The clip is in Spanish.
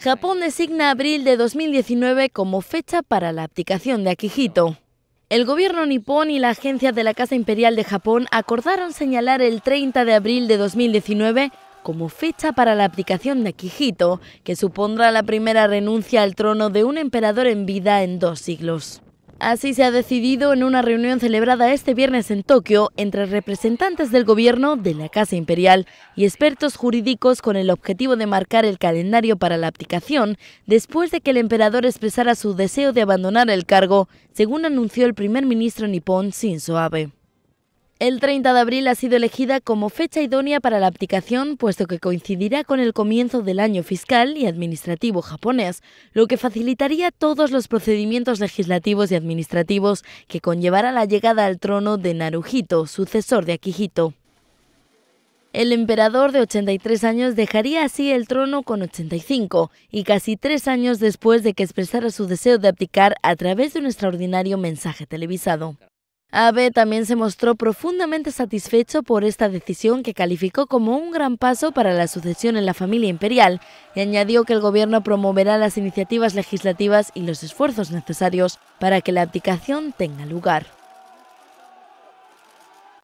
Japón designa abril de 2019 como fecha para la abdicación de Akihito. El gobierno nipón y la agencia de la Casa Imperial de Japón acordaron señalar el 30 de abril de 2019 como fecha para la abdicación de Akihito, que supondrá la primera renuncia al trono de un emperador en vida en dos siglos. Así se ha decidido en una reunión celebrada este viernes en Tokio entre representantes del gobierno de la Casa Imperial y expertos jurídicos con el objetivo de marcar el calendario para la aplicación después de que el emperador expresara su deseo de abandonar el cargo, según anunció el primer ministro nipón Shinzo Abe. El 30 de abril ha sido elegida como fecha idónea para la abdicación, puesto que coincidirá con el comienzo del año fiscal y administrativo japonés, lo que facilitaría todos los procedimientos legislativos y administrativos que conllevará la llegada al trono de Naruhito, sucesor de Akihito. El emperador de 83 años dejaría así el trono con 85 y casi tres años después de que expresara su deseo de abdicar a través de un extraordinario mensaje televisado. Abe también se mostró profundamente satisfecho por esta decisión que calificó como un gran paso para la sucesión en la familia imperial y añadió que el gobierno promoverá las iniciativas legislativas y los esfuerzos necesarios para que la abdicación tenga lugar.